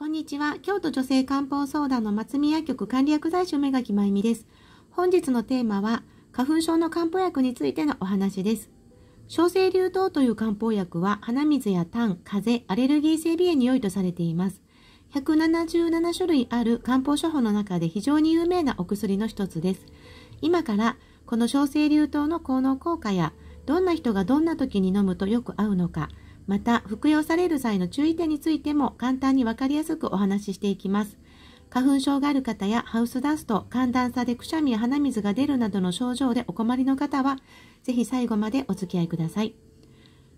こんにちは。京都女性漢方相談の松宮局管理薬剤師梅垣まゆみです。本日のテーマは、花粉症の漢方薬についてのお話です。小生流糖という漢方薬は、鼻水や痰、風邪、アレルギー性鼻炎に良いとされています。177種類ある漢方処方の中で非常に有名なお薬の一つです。今から、この小生流糖の効能効果や、どんな人がどんな時に飲むとよく合うのか、また、服用される際の注意点についても簡単にわかりやすくお話ししていきます。花粉症がある方やハウスダスト、寒暖差でくしゃみや鼻水が出るなどの症状でお困りの方は、ぜひ最後までお付き合いください。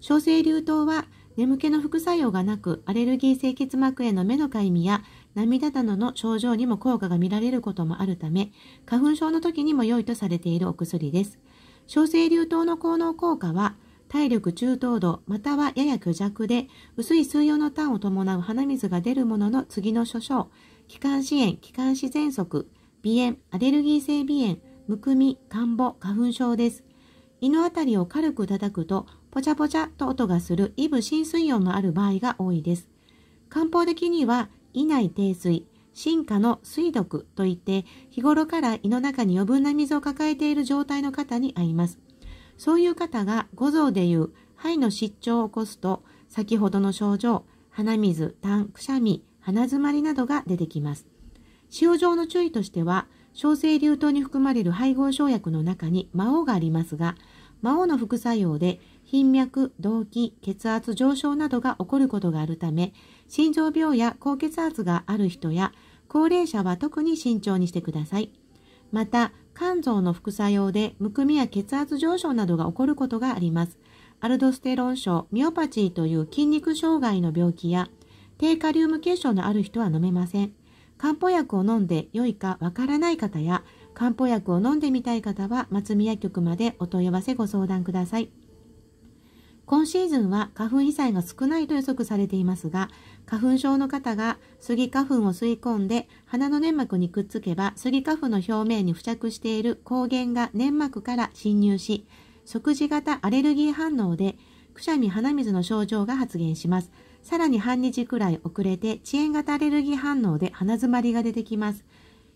小生流糖は眠気の副作用がなく、アレルギー性結膜炎の目のかゆみや涙などの症状にも効果が見られることもあるため、花粉症の時にも良いとされているお薬です。小生流糖の効能効果は、体力中等度、またはやや虚弱で、薄い水溶の痰を伴う鼻水が出るものの次の諸症、気管支炎、気管支喘息、鼻炎、アレルギー性鼻炎、むくみ、感冒、花粉症です。胃のあたりを軽く叩くと、ぽちゃぽちゃと音がする異ブ浸水音のある場合が多いです。漢方的には、胃内低水、進化の水毒といって、日頃から胃の中に余分な水を抱えている状態の方に合います。そういう方が五臓でいう肺の失調を起こすと、先ほどの症状、鼻水、痰、くしゃみ、鼻づまりなどが出てきます。使用上の注意としては、小生流糖に含まれる配合生薬の中に魔王がありますが、魔王の副作用で頻脈、動悸、血圧上昇などが起こることがあるため、心臓病や高血圧がある人や、高齢者は特に慎重にしてください。また、肝臓の副作用でむくみや血圧上昇などが起こることがあります。アルドステロン症、ミオパチーという筋肉障害の病気や、低カリウム血症のある人は飲めません。漢方薬を飲んで良いかわからない方や、漢方薬を飲んでみたい方は、松宮局までお問い合わせご相談ください。今シーズンは花粉被災が少ないと予測されていますが、花粉症の方がスギ花粉を吸い込んで鼻の粘膜にくっつけば、スギ花粉の表面に付着している抗原が粘膜から侵入し、即時型アレルギー反応でくしゃみ鼻水の症状が発現します。さらに半日くらい遅れて遅延型アレルギー反応で鼻づまりが出てきます。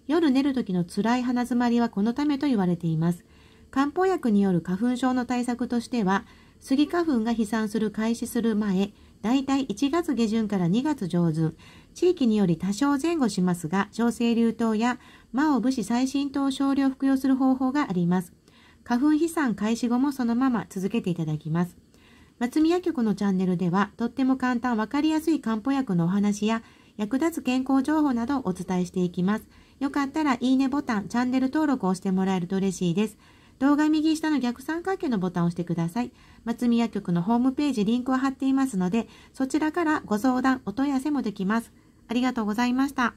夜寝る時の辛い鼻づまりはこのためと言われています。漢方薬による花粉症の対策としては、スギ花粉が飛散する開始する前、だいたい1月下旬から2月上旬、地域により多少前後しますが、調生流糖や魔王武士最新糖を少量服用する方法があります。花粉飛散開始後もそのまま続けていただきます。松宮局のチャンネルでは、とっても簡単わかりやすい漢方薬のお話や、役立つ健康情報などをお伝えしていきます。よかったらいいねボタン、チャンネル登録をしてもらえると嬉しいです。動画右下の逆三角形のボタンを押してください。松宮局のホームページリンクを貼っていますので、そちらからご相談、お問い合わせもできます。ありがとうございました。